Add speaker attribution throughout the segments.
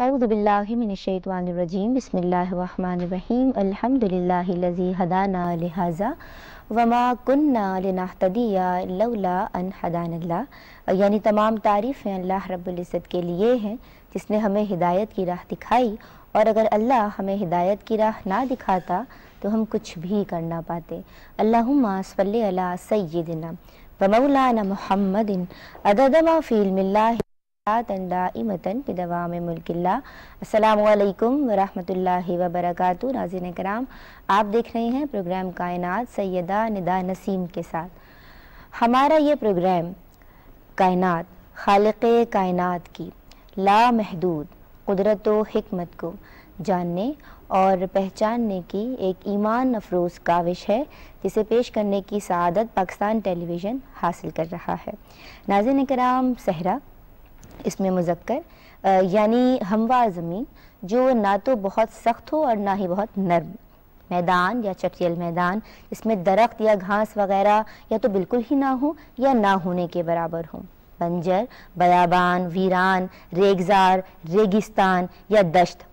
Speaker 1: फ़ैबिल्लाशवानरजीम बसमीम अलहमदिल्लाजी हदाना लिहाजा वमा कन्ना लनातदिया लवला अन हदानल्ला यानी तमाम तारीफ़ें अल्लाह रब्ज़त के लिए हैं जिसने हमें हिदायत की राह दिखाई और अगर अल्लाह हमें हिदायत की राह ना दिखाता तो हम कुछ भी कर ना पाते अल्लाहुम्मा सल्ली अला सय्यदिना व मौलाना मुहम्मदिन अददमा फ़ील मिल्लाह दाइमतन बिदवा मुल्किल्लाम वरहमल वबरक नाजिन कराम आप देख रहे हैं प्रोग्राम कायनात सैदा निदा नसीम के साथ हमारा ये प्रोग्राम कायनात खालक कायनात की लामहदूद कुदरत हमत को जानने और पहचानने की एक ईमान अफरोज़ काविश है जिसे पेश करने की सदत पाकिस्तान टेलीविज़न हासिल कर रहा है नाजिन कराम सहरा इसमें मुजक्कर यानी हमवार ज़मीन जो ना तो बहुत सख्त हो और ना ही बहुत नरम मैदान या चटियल मैदान इसमें दरख्त या घास वगैरह या तो बिल्कुल ही ना हो या ना होने के बराबर हो बंजर बयाबान वीरान रेगजार रेगिस्तान या दश्त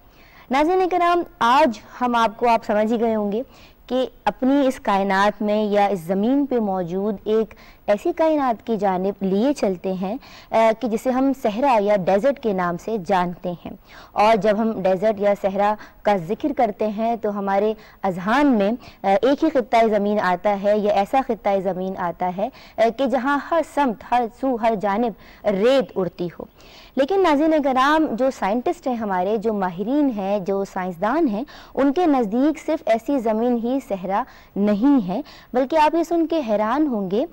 Speaker 1: नाजिन कराम आज हम आपको आप समझ ही गए होंगे कि अपनी इस कायनात में या इस ज़मीन पे मौजूद एक ऐसी कायनात की जानब लिए चलते हैं कि जिसे हम सहरा या डेजर्ट के नाम से जानते हैं और जब हम डेजर्ट या सहरा का जिक्र करते हैं तो हमारे अजहान में एक ही ख़त्ता ज़मीन आता है या ऐसा ख़त्ता ज़मीन आता है कि जहाँ हर समत हर सू हर जानब रेत उड़ती हो लेकिन नाजिन कराम जो साइंटिस्ट हैं हमारे जो माहरीन हैं जो साइंसदान हैं उनके नज़दीक सिर्फ ऐसी ज़मीन ही कोई सहरा नहीं है बल्कि आप ये सुन के हैरान होंगे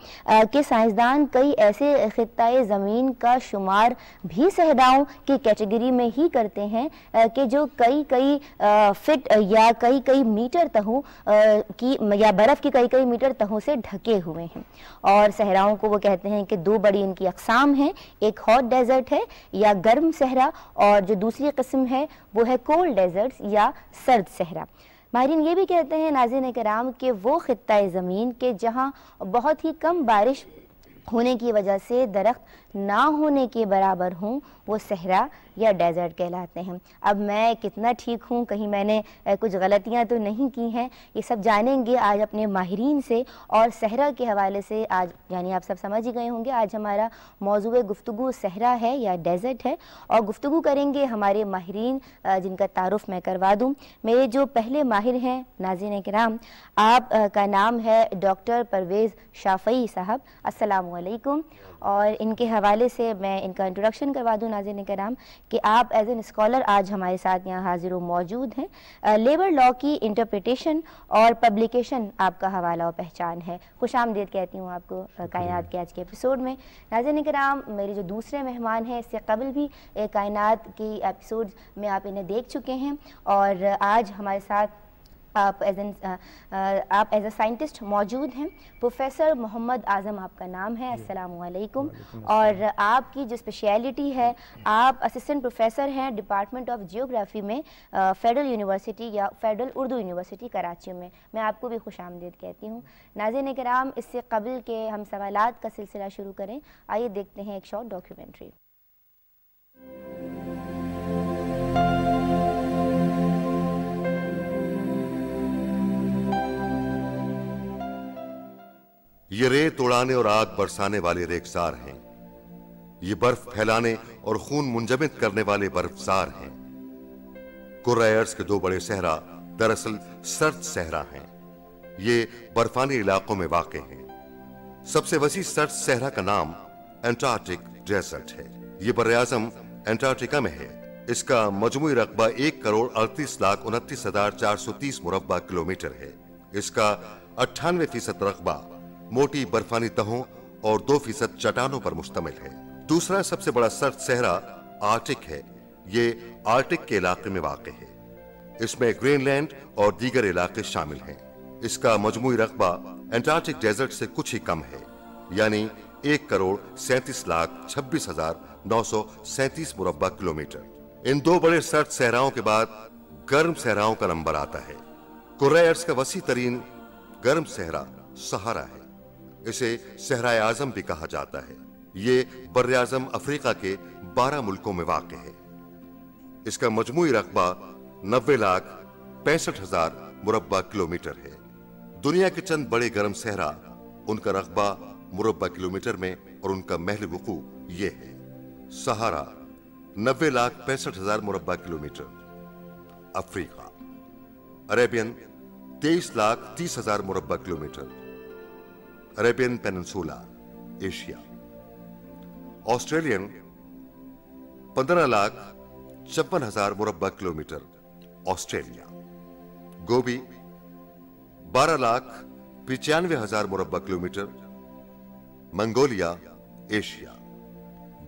Speaker 1: कि साइंसदान कई ऐसे ख़ाए ज़मीन का शुमार भी सहराओं की कैटेगरी में ही करते हैं कि जो कई कई फिट या कई कई मीटर तहों की या बर्फ़ की कई कई मीटर तहों से ढके हुए हैं और सहराओं को वो कहते हैं कि दो बड़ी इनकी अकसाम हैं एक हॉट डेजर्ट है या गर्म सहरा और जो दूसरी कस्म है वो है कोल्ड डेजर्ट्स या सर्द सहरा माहरीन ये भी कहते हैं नाजिन कराम के वो खत्ता ज़मीन के जहाँ बहुत ही कम बारिश होने की वजह से दरख्त ना होने के बराबर हों वो सहरा या डेजर्ट कहलाते हैं अब मैं कितना ठीक हूँ कहीं मैंने कुछ गलतियाँ तो नहीं की हैं ये सब जानेंगे आज अपने माहरीन से और सहरा के हवाले से आज यानी आप सब समझ ही गए होंगे आज हमारा मौजू गुफ्तु सहरा है या डेजर्ट है और गुफ्तु करेंगे हमारे माहरीन जिनका तारफ़ मैं करवा दूँ मेरे जो पहले माहिर हैं नाजिन कराम आप का नाम है डॉक्टर परवेज़ शाफई साहब असलकुम और इनके हवाले से मैं इनका इंट्रोडक्शन करवा दूँ नाजिन कराम कि आप एज एन स्कॉलर आज हमारे साथ यहाँ हाजिर मौजूद हैं लेबर लॉ की इंटरप्रिटेशन और पब्लिकेशन आपका हवाला और पहचान है खुश आमदेद कहती हूँ आपको कायनात के आज के एपिसोड में नाजन कराम मेरे जो दूसरे मेहमान हैं इससे कबल भी कायनात के एपिसोड में आप इन्हें देख चुके हैं और आज हमारे साथ आप एज एन uh, uh, आप एज अ साइंटिस्ट मौजूद हैं प्रोफेसर मोहम्मद आज़म आपका नाम है असलकुम और आपकी जो स्पेशलिटी है आप असिस्टेंट प्रोफेसर हैं डिपार्टमेंट ऑफ जियोग्राफी में फेडरल uh, यूनिवर्सिटी या फेडरल उर्दू यूनिवर्सिटी कराची में मैं आपको भी खुश आमदेद कहती हूँ नाजिन कराम इससे कबल के हम सवाल का सिलसिला शुरू करें आइए देखते हैं एक शॉर्ट डॉक्यूमेंट्री
Speaker 2: ये रेत उड़ाने और आग बरसाने वाले रेगसार हैं ये बर्फ फैलाने और खून मुंजमित करने वाले बर्फसार हैं कुरैर्स के दो बड़े सहरा दरअसल सर्द सहरा हैं ये बर्फानी इलाकों में वाक़ हैं सबसे वसी सर्द सहरा का नाम एंटार्टिक डेजर्ट है ये आजम एंटार्क्टिका में है इसका मजमू रकबा एक करोड़ अड़तीस लाख उनतीस हजार चार सौ तीस मुरबा किलोमीटर है इसका अट्ठानवे फीसद रकबा मोटी बर्फानी तहों और दो फीसद चट्टानों पर मुश्तमिल है दूसरा सबसे बड़ा सर्द सहरा आर्टिक है ये आर्टिक के इलाके में वाक़ है इसमें ग्रीनलैंड और दीगर इलाके शामिल हैं इसका मजमू रकबा एंटार्टिक डेजर्ट से कुछ ही कम है यानी एक करोड़ सैंतीस लाख छब्बीस हजार नौ सौ सैंतीस मुरबा किलोमीटर इन दो बड़े सर्द सहराओं के बाद गर्म सहराओं का नंबर आता है कुर्रा का वसी तरीन गर्म सहरा सहारा है इसे सहरा आजम भी कहा जाता है ये बर आजम अफ्रीका के 12 मुल्कों में वाक़ है इसका मजमू रकबा नब्बे लाख पैंसठ हजार मुरबा किलोमीटर है दुनिया के चंद बड़े गर्म सहरा उनका रकबा मुरबा किलोमीटर में और उनका महल वकू ये है सहारा नब्बे लाख पैंसठ हजार मुरबा किलोमीटर अफ्रीका अरेबियन तेईस लाख तीस हजार मुरबा kilometre Arabian peninsula Asia Australian पंद्रह लाख छप्पन हजार मुरब्बा किलोमीटर ऑस्ट्रेलिया गोबी बारह लाख पिचानवे हजार मुरब्बा किलोमीटर मंगोलिया एशिया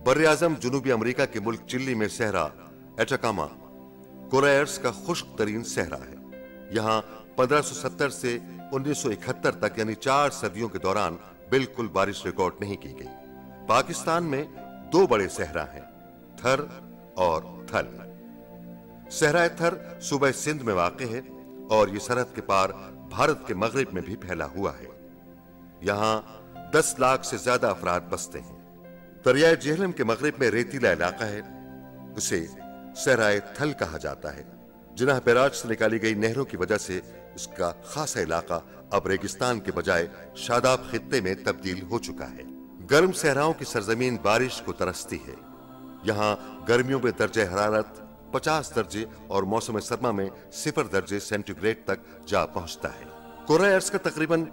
Speaker 2: बर आजम जुनूबी अमरीका के मुल्क चिल्ली में सहरा एटकामा कोरायर्स का खुश्क तरीन सहरा है यहां 1570 से 1971 तक यानी चार सदियों के दौरान बिल्कुल बारिश रिकॉर्ड नहीं की गई पाकिस्तान में दो बड़े सहरा हैं थर और थल सहराए थर सुबह सिंध में वाक़ है और ये सरहद के पार भारत के मगरब में भी फैला हुआ है यहां 10 लाख से ज्यादा अफराद बसते हैं दरियाए जेहलम के मगरब में रेतीला इलाका है उसे सहराए थल कहा जाता है जिन्हें बैराज से निकाली गई नहरों की वजह से इसका खासा इलाका अब रेगिस्तान के बजाय शादाब खत्ते में तब्दील हो चुका है गर्म सहराओं की सरजमीन बारिश को तरसती है यहाँ गर्मियों में दर्ज हरारत 50 दर्जे और मौसम सरमा में सिफर दर्जे सेंटीग्रेड तक जा पहुंचता है कोरा का तकरीबन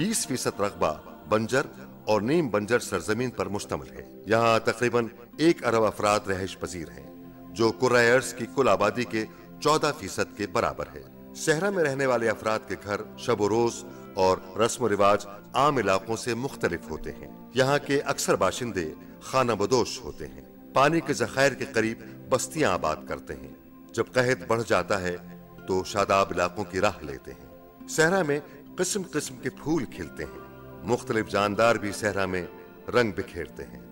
Speaker 2: 20 फीसद रकबा बंजर और नीम बंजर सरजमीन पर मुश्तमल है यहाँ तकरीबन एक अरब अफराद रहश पजीर हैं जो कुर्रा की कुल आबादी के 14 फीसद के बराबर है शहरा में रहने वाले अफराद के घर शब रोज और रस्म रिवाज आम इलाकों से मुख्तलिफ होते हैं यहाँ के अक्सर बाशिंदे खाना बदोश होते हैं पानी के जखायर के करीब बस्तियां आबाद करते हैं जब कहत बढ़ जाता है तो शादाब इलाकों की राह लेते हैं सहरा में किस्म किस्म के फूल खिलते हैं मुख्तलिफ जानदार भी सहरा में रंग बिखेरते हैं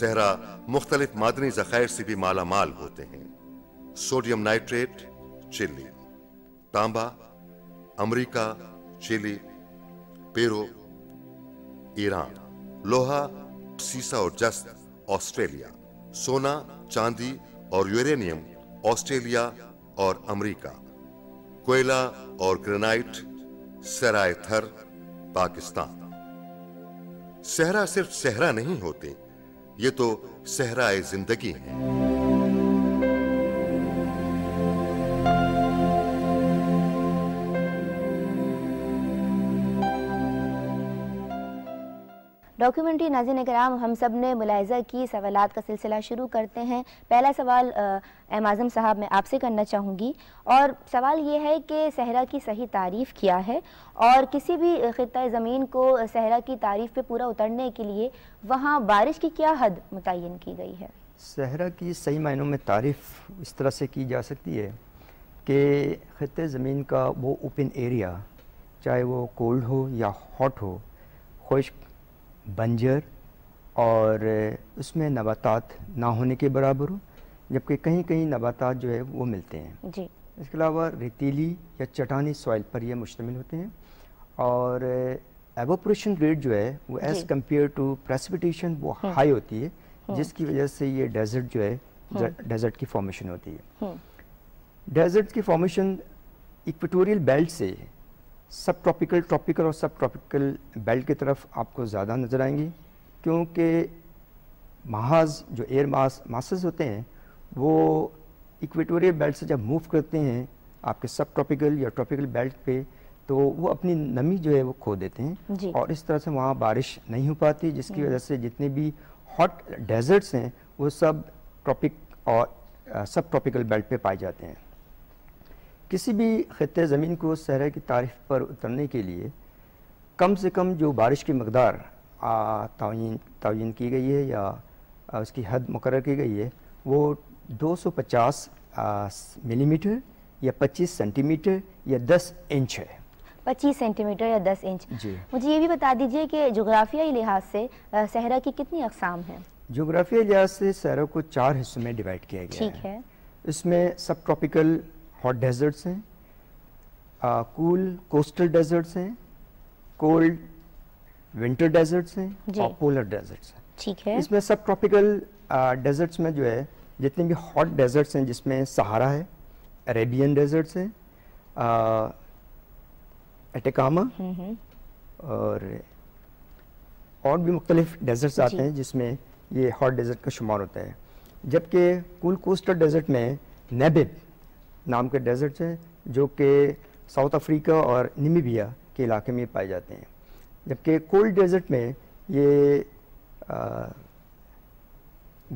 Speaker 2: सहरा मुख्तलिफ मादनी जखायर से भी माला माल होते हैं सोडियम नाइट्रेट चिल्ली तांबा अमेरिका चिली पेरो ईरान लोहा सीसा और जस्त ऑस्ट्रेलिया सोना चांदी और यूरेनियम ऑस्ट्रेलिया और अमेरिका कोयला और ग्रेनाइट सराय थर पाकिस्तान सहरा सिर्फ सहरा नहीं होते ये तो सहराए जिंदगी है
Speaker 1: डॉक्यूमेंट्री नाजिन कराम हम सब ने मुलायजा की सवालत का सिलसिला शुरू करते हैं पहला सवाल एम आज़म साहब मैं आपसे करना चाहूँगी और सवाल ये है कि सहरा की सही तारीफ़ क्या है और किसी भी ख़त्े ज़मीन को सहरा की तारीफ़ पे पूरा उतरने के लिए वहाँ बारिश की क्या हद मुतन की गई है
Speaker 3: सहरा की सही मायनों में तारीफ़ इस तरह से की जा सकती है कि ख़त्े ज़मीन का वो ओपन एरिया चाहे वो कोल्ड हो या हॉट हो खुश्क बंजर और उसमें नबातात ना होने के बराबर हो जबकि कहीं कहीं नबातात जो है वो मिलते हैं जी इसके अलावा रेतीली या चटानी सॉइल पर ये मुश्तमिल होते हैं और एवोप्रेशन रेट जो है वो एज़ कम्पेयर टू प्रेसिपिटेशन वो हाई हम्म। होती है हम्म। जिसकी वजह से ये डेजर्ट जो है डेजर्ट हम्म। की फॉर्मेशन होती है डेजर्ट की फॉर्मेशन इक्वेटोरियल बेल्ट से सब ट्रॉपिकल ट्रॉपिकल और सब ट्रॉपिकल बेल्ट की तरफ आपको ज़्यादा नज़र आएंगी क्योंकि महाज जो एयर मास मासज होते हैं वो इक्वेटोरियल बेल्ट से जब मूव करते हैं आपके सब ट्रॉपिकल या ट्रॉपिकल बेल्ट पे तो वो अपनी नमी जो है वो खो देते हैं और इस तरह से वहाँ बारिश नहीं हो पाती जिसकी हम्म। वजह से जितने भी हॉट डेजर्ट्स हैं वो सब ट्रॉपिक और सब ट्रॉपिकल बेल्ट पे पाए जाते हैं किसी भी ख़े ज़मीन को सहरा की तारीफ पर उतरने के लिए कम से कम जो बारिश की मकदार तयन की गई है या उसकी हद मुकर की गई है वो 250 मिलीमीटर या 25 सेंटीमीटर या 10 इंच है
Speaker 1: 25 सेंटीमीटर या 10 इंच जी मुझे ये भी बता दीजिए कि जोग्राफियाई लिहाज से सहरा की कितनी अकसाम हैं
Speaker 3: जोग्राफिया लिहाज से सहरा को चार हिस्सों में डिवाइड किया गया ठीक है, है। इसमें सब ट्रॉपिकल हॉट डेजर्ट्स हैं कूल कोस्टल डेजर्ट्स हैं कोल्ड विंटर डेजर्ट्स हैं और पोलर डेजर्ट्स हैं
Speaker 1: ठीक है इसमें
Speaker 3: सब ट्रॉपिकल डेजर्ट्स में जो है जितने भी हॉट डेजर्ट्स हैं जिसमें सहारा है अरेबियन डेजर्ट्स हैं एटेकामा हम्म, हम्म। और और भी मुख्तलिफ डेजर्ट्स आते हैं जिसमें ये हॉट डेजर्ट का शुमार होता है जबकि कूल कोस्टल डेजर्ट में नेबिब नाम के डेजर्ट्स हैं जो कि साउथ अफ्रीका और निमीबिया के इलाके में पाए जाते हैं जबकि कोल्ड डेजर्ट में ये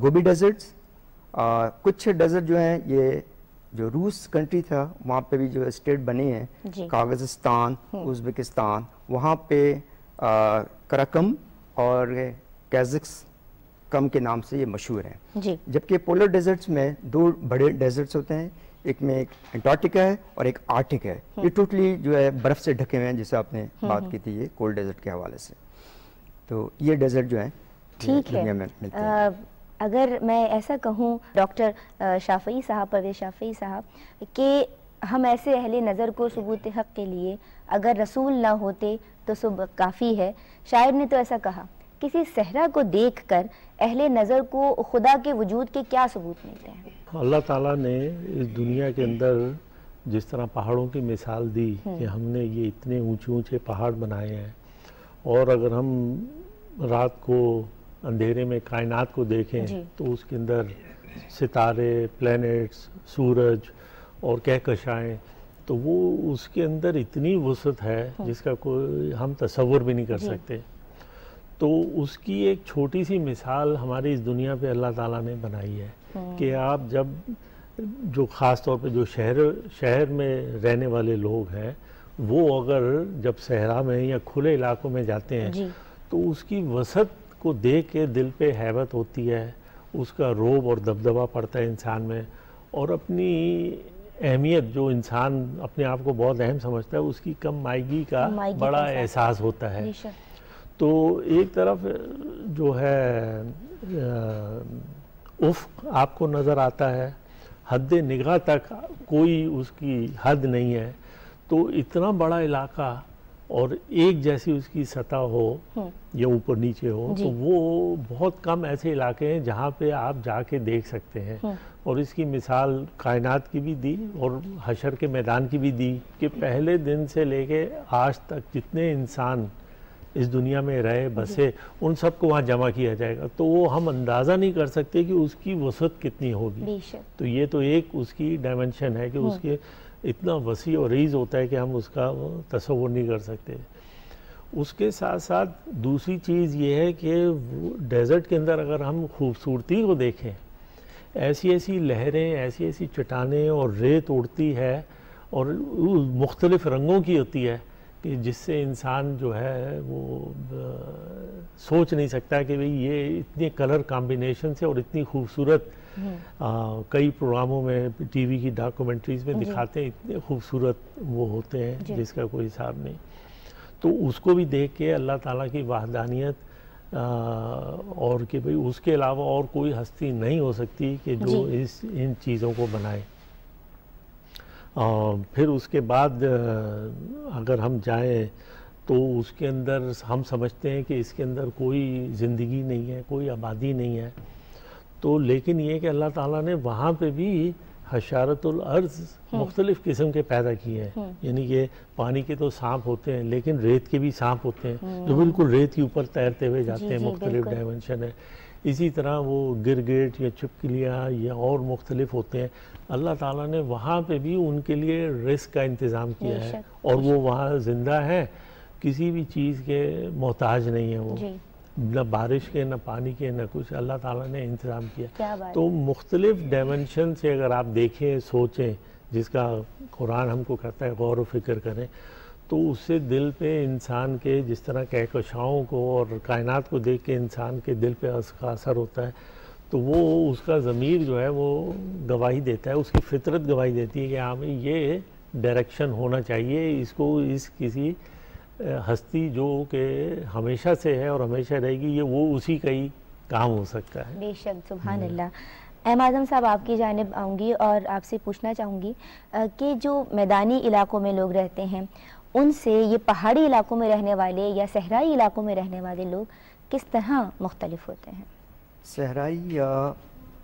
Speaker 3: गोभी डेजर्ट्स कुछ डेजर्ट जो हैं ये जो रूस कंट्री था वहाँ पे भी जो स्टेट बने हैं कागजस्तान हम्म। उज्बेकिस्तान वहाँ पे करकम और कैजिक्स कम के नाम से ये मशहूर हैं जबकि पोलर डेजर्ट्स में दो बड़े डेजर्ट्स होते हैं एक में एक एंटार्क्टिका है और एक आर्टिक है ये टोटली हम्म। जो है बर्फ़ से ढके हुए हैं जैसे आपने हम्म, बात हम्म। की थी ये कोल्ड डेजर्ट के हवाले से तो ये डेजर्ट जो है ठीक है में मिलते
Speaker 1: अगर मैं ऐसा कहूँ डॉक्टर शाफी साहब परवेज शाफी साहब कि हम ऐसे अहले नज़र को सबूत हक़ के लिए अगर रसूल ना होते तो सुबह काफ़ी है शायर ने तो ऐसा कहा किसी सहरा को देख कर अहले नज़र को खुदा के वजूद के क्या सबूत मिलते हैं
Speaker 4: अल्लाह ताला ने इस दुनिया के अंदर जिस तरह पहाड़ों की मिसाल दी हम्म। कि हमने ये इतने ऊंचे ऊंचे पहाड़ बनाए हैं और अगर हम रात को अंधेरे में कायनात को देखें तो उसके अंदर सितारे प्लैनेट्स सूरज और कहकशाएँ तो वो उसके अंदर इतनी वसत है हम्म। जिसका कोई हम तस्वुर भी नहीं कर सकते तो उसकी एक छोटी सी मिसाल हमारी इस दुनिया पे अल्लाह ताला ने बनाई है हम्म। कि आप जब जो ख़ास तौर पे जो शहर शहर में रहने वाले लोग हैं वो अगर जब सहरा में या खुले इलाकों में जाते हैं तो उसकी वसत को देख के दिल पे हैबत होती है उसका रोब और दबदबा पड़ता है इंसान में और अपनी अहमियत जो इंसान अपने आप को बहुत अहम समझता है उसकी कम मायगी का बड़ा एहसास होता है तो एक तरफ जो है उफ आपको नज़र आता है हद निगाह तक कोई उसकी हद नहीं है तो इतना बड़ा इलाका और एक जैसी उसकी सतह हो या ऊपर नीचे हो तो वो बहुत कम ऐसे इलाके हैं जहाँ पे आप जाके देख सकते हैं और इसकी मिसाल कायनात की भी दी और हशर के मैदान की भी दी कि पहले दिन से लेके आज तक जितने इंसान इस दुनिया में रहे बसे उन सबको वहाँ जमा किया जाएगा तो वो हम अंदाज़ा नहीं कर सकते कि उसकी वसत कितनी होगी तो ये तो एक उसकी डायमेंशन है कि हाँ। उसके इतना वसी और रीज होता है कि हम उसका तस्वुर नहीं कर सकते उसके साथ साथ दूसरी चीज़ ये है कि डेजर्ट के अंदर अगर हम खूबसूरती को देखें ऐसी ऐसी लहरें ऐसी ऐसी चटाने और रेत उड़ती है और मुख्तलिफ रंगों की होती है कि जिससे इंसान जो है वो सोच नहीं सकता कि भाई ये इतने कलर कॉम्बिनेशन से और इतनी खूबसूरत हम्म। कई प्रोग्रामों में टीवी की डॉक्यूमेंट्रीज में दिखाते हैं इतने खूबसूरत वो होते हैं जिसका कोई हिसाब नहीं तो उसको भी देख के अल्लाह ताला की वाहदानियत और कि भाई उसके अलावा और कोई हस्ती नहीं हो सकती कि जो इस इन चीज़ों को बनाए और फिर उसके बाद अगर हम जाएं तो उसके अंदर हम समझते हैं कि इसके अंदर कोई ज़िंदगी नहीं है कोई आबादी नहीं है तो लेकिन ये कि अल्लाह ताला ने वहाँ पे भी हशारतुल अर्ज हम्म। मुख्तलिफ़ किस्म के पैदा किए हैं हम्म। यानी कि पानी के तो सांप होते हैं लेकिन रेत के भी सांप होते हैं जो हम्म। बिल्कुल रेत के ऊपर तैरते हुए जाते हैं मुख्तलिफ डायमेंशन है इसी तरह वो गिरगेट या छिपकलियाँ या और मुख्तलिफ होते हैं अल्लाह ताला ने वहाँ पे भी उनके लिए रिस्क का इंतज़ाम किया है और वो वहाँ ज़िंदा है किसी भी चीज़ के मोहताज नहीं है वो न बारिश के न पानी के न कुछ अल्लाह ताला ने इंतज़ाम किया तो मुख्तलिफ डायमेंशन से अगर आप देखें सोचें जिसका कुरान हमको कहता है गौर व फिक्र करें तो उससे दिल पे इंसान के जिस तरह कहकशाओं को और कायनात को देख के इंसान के दिल पे उसका असर होता है तो वो उसका ज़मीर जो है वो गवाही देता है उसकी फितरत गवाही देती है कि हाँ भाई ये डायरेक्शन होना चाहिए इसको इस किसी हस्ती जो कि हमेशा से है और हमेशा रहेगी ये वो उसी का ही काम हो सकता है
Speaker 1: बेशक हम्म। सुबहान अल्लाह अहम आजम साहब आपकी जानब आऊँगी और आपसे पूछना चाहूँगी कि जो मैदानी इलाकों में लोग रहते हैं उनसे ये पहाड़ी इलाकों में रहने वाले या सहराई इलाकों में रहने वाले लोग किस तरह मुख्तलिफ होते हैं
Speaker 3: सहराई या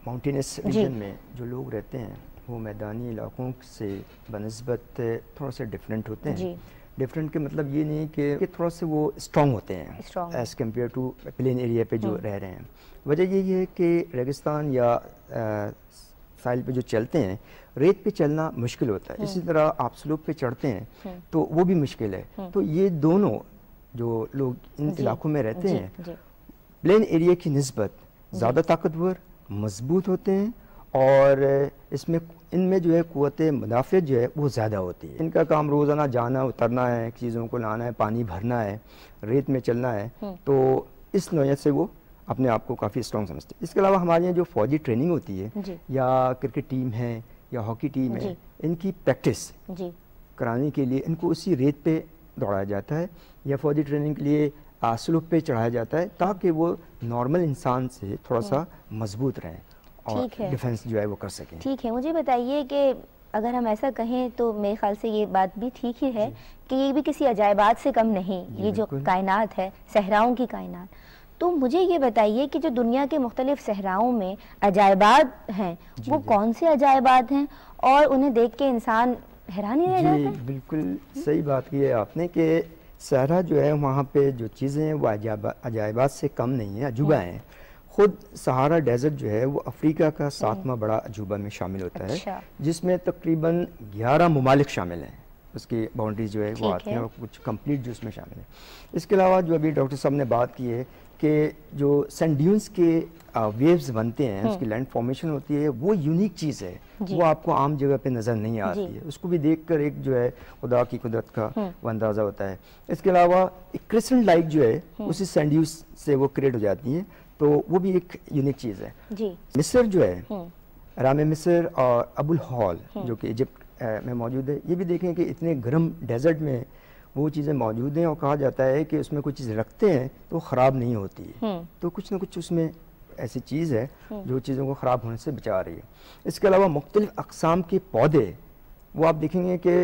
Speaker 3: माउंटेनस रीजन में जो लोग रहते हैं वो मैदानी इलाकों से बनस्बत थोड़ा सा डिफरेंट होते हैं डिफरेंट के मतलब ये नहीं कि, थोड़ा से वो स्ट्रॉन्ग होते हैं as compare to plain area पे जो हम्म। रह रहे हैं वजह यही है कि रेगिस्तान या आ, साइल पे जो चलते हैं रेत पे चलना मुश्किल होता है इसी हम्म। तरह आप स्लोप पे चढ़ते हैं हम्म। तो वो भी मुश्किल है हम्म। तो ये दोनों जो लोग इन इलाकों में रहते हैं प्लेन एरिया की नस्बत ज़्यादा ताकतवर मजबूत होते हैं और इसमें इनमें जो है क़वत मुदाफ़त जो है वो ज़्यादा होती है इनका काम रोज़ाना जाना उतरना है चीज़ों को लाना है पानी भरना है रेत में चलना है तो इस नोयत से वो अपने आप को काफ़ी स्ट्रॉन्ग समझते हैं इसके अलावा हमारे यहाँ जो फौजी ट्रेनिंग होती है या क्रिकेट टीम है या हॉकी टीम है इनकी प्रैक्टिस कराने के लिए इनको उसी रेत पे दौड़ाया जाता है या फौजी ट्रेनिंग के लिए स्लूप पे चढ़ाया जाता है ताकि वो नॉर्मल इंसान से थोड़ा सा मजबूत रहें और डिफेंस जो है वो कर सकें ठीक
Speaker 1: है मुझे बताइए कि अगर हम ऐसा कहें तो मेरे ख्याल से ये बात भी ठीक ही है कि ये भी किसी अजायबात से कम नहीं ये जो कायनात है सहराओं की कायनात तो मुझे ये बताइए कि जो दुनिया के मुख्तलिफ सहराओं में अजायबात हैं वो कौन से अजायबात हैं और उन्हें देख के इंसान हैरानी रह जाता है
Speaker 3: बिल्कुल सही बात की है आपने कि सहरा जो है वहाँ पे जो चीज़ें हैं वो अजायबात से कम नहीं है अजूबा हम्म। हैं ख़ुद सहारा डेजर्ट जो है वो अफ्रीका का सातवां बड़ा अजूबा में शामिल होता है अच्छा। जिसमें तकरीबन ग्यारह ममालिक शामिल हैं उसकी बाउंड्रीज जो है वो आती हैं और कुछ कंप्लीट जो उसमें शामिल है इसके अलावा जो अभी डॉक्टर साहब ने बात की है के जो सेंड्यून्स के वेव्स बनते हैं हम्म। उसकी लैंड फॉर्मेशन होती है वो यूनिक चीज़ है वो आपको आम जगह पे नज़र नहीं आती है उसको भी देखकर एक जो है खुदा की कुदरत का हम्म। वो अंदाज़ा होता है इसके अलावा एक क्रिस्टल लाइट जो है हम्म। उसी सेंड्यूस से वो क्रिएट हो जाती है तो वो भी एक यूनिक चीज़ है मिसर जो है राम मिसर और अबुल हॉल जो कि इजिप्ट में मौजूद है ये भी देखें कि इतने गर्म डेजर्ट में वो चीज़ें मौजूद हैं और कहा जाता है कि उसमें कोई चीज़ रखते हैं तो ख़राब नहीं होती है हम्म। तो कुछ ना कुछ उसमें ऐसी चीज़ है हम्म। जो चीज़ों को ख़राब होने से बचा रही है इसके अलावा मुख्तलिफ अकसाम के पौधे वो आप देखेंगे कि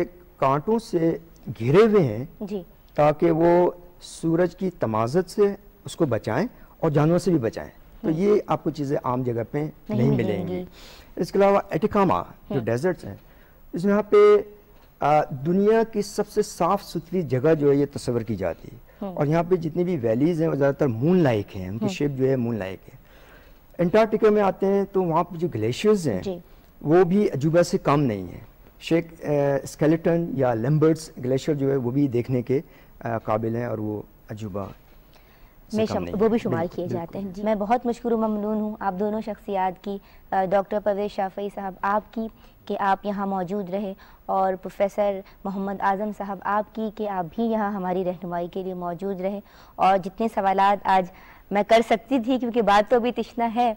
Speaker 3: कांटों से घिरे हुए हैं ताकि वो सूरज की तमाजत से उसको बचाएं और जानवर से भी बचाएं तो हम्म। ये आपको चीज़ें आम जगह पे नहीं, नहीं मिलेंगी इसके अलावा एटिकामा जो डेजर्ट्स हैं इसमें यहाँ पे दुनिया की सबसे साफ सुथरी जगह जो है ये तस्वर की जाती है हाँ। और यहाँ पे जितनी भी वैलीज हैं वो ज़्यादातर मून लाइक हैं उनकी शेप हाँ। जो है मून लाइक है एंटार्क्टिका में आते हैं तो वहाँ पर जो ग्लेशियर्स हैं वो भी अजूबा से कम नहीं है शेख स्केलेटन या लम्बर्ट्स ग्लेशियर जो है वो भी देखने के काबिल हैं और वो अजूबा में शम, वो भी शुमार किए जाते
Speaker 1: हैं जी मैं बहुत मशहूर ममनून हूँ आप दोनों शख्सियात की डॉक्टर परवेज शाफी साहब आपकी कि आप यहाँ मौजूद रहे और प्रोफेसर मोहम्मद आज़म साहब आपकी कि आप भी यहाँ हमारी रहनुमाई के लिए मौजूद रहे और जितने सवाल आज मैं कर सकती थी क्योंकि बात तो अभी तशना है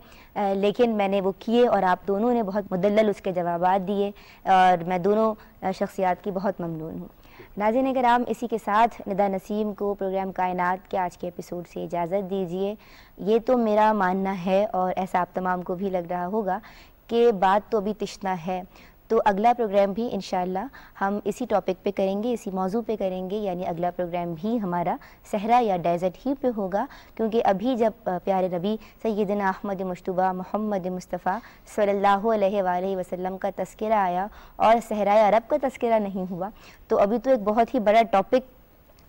Speaker 1: लेकिन मैंने वो किए और आप दोनों ने बहुत मुदल उसके जवाब दिए और मैं दोनों शख्सियात की बहुत ममनून हूँ नाजिन कराम इसी के साथ निदा नसीम को प्रोग्राम कायनात के आज के एपिसोड से इजाज़त दीजिए ये तो मेरा मानना है और ऐसा आप तमाम को भी लग रहा होगा कि बात तो अभी तिश्ना है तो अगला प्रोग्राम भी इन हम इसी टॉपिक पे करेंगे इसी मौजू पे करेंगे यानी अगला प्रोग्राम भी हमारा सहरा या डेजर्ट ही पे होगा क्योंकि अभी जब प्यारे नबी सैदिन अहमद मुशतबा मोहम्मद मुस्तफ़ा सल्ला वसलम का तस्करा आया और सहरा अरब का तस्करा नहीं हुआ तो अभी तो एक बहुत ही बड़ा टॉपिक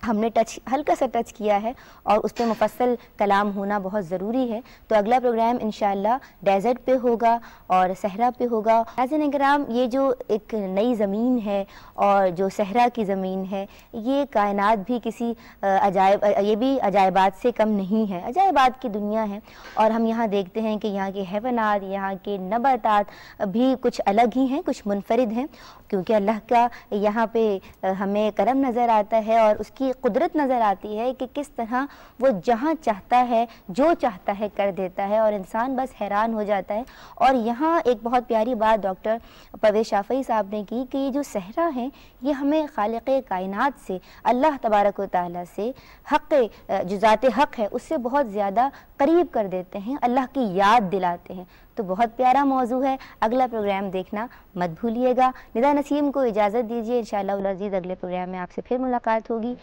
Speaker 1: हमने टच हल्का सा टच किया है और उस पर मुफसल कलाम होना बहुत ज़रूरी है तो अगला प्रोग्राम इन डेजर्ट पे होगा और सहरा पे होगा नाजन कराम ये जो एक नई ज़मीन है और जो सहरा की ज़मीन है ये कायनात भी किसी अजायब ये भी अजायबात से कम नहीं है अजायबात की दुनिया है और हम यहाँ देखते हैं कि यहाँ के हैवनात यहाँ के नबातात भी कुछ अलग ही हैं कुछ मुनफरद हैं क्योंकि अल्लाह का यहाँ पर हमें करम नज़र आता है और उसकी की कुदरत नज़र आती है कि किस तरह वो जहाँ चाहता है जो चाहता है कर देता है और इंसान बस हैरान हो जाता है और यहाँ एक बहुत प्यारी बात डॉक्टर पवे शाफी साहब ने की कि ये जो सहरा है ये हमें खाल कायन से अल्लाह तबारक वाली से हक़ जो ज़ात हक़ है उससे बहुत ज़्यादा करीब कर देते हैं अल्लाह की याद दिलाते हैं तो बहुत प्यारा मौजू है अगला प्रोग्राम देखना मत भूलिएगा निदा नसीम को इजाज़त दीजिए इन शजीज़ अगले प्रोग्राम में आपसे फिर मुलाकात होगी